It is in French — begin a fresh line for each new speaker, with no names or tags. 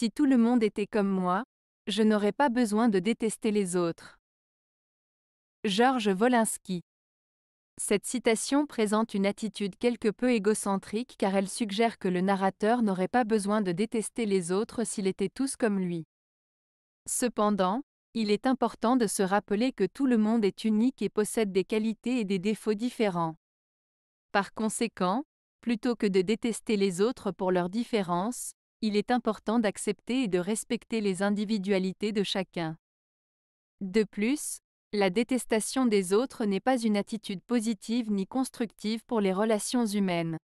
Si tout le monde était comme moi, je n'aurais pas besoin de détester les autres. Georges Wolinski cette citation présente une attitude quelque peu égocentrique car elle suggère que le narrateur n'aurait pas besoin de détester les autres s'il était tous comme lui. Cependant, il est important de se rappeler que tout le monde est unique et possède des qualités et des défauts différents. Par conséquent, plutôt que de détester les autres pour leurs différences, il est important d'accepter et de respecter les individualités de chacun. De plus, la détestation des autres n'est pas une attitude positive ni constructive pour les relations humaines.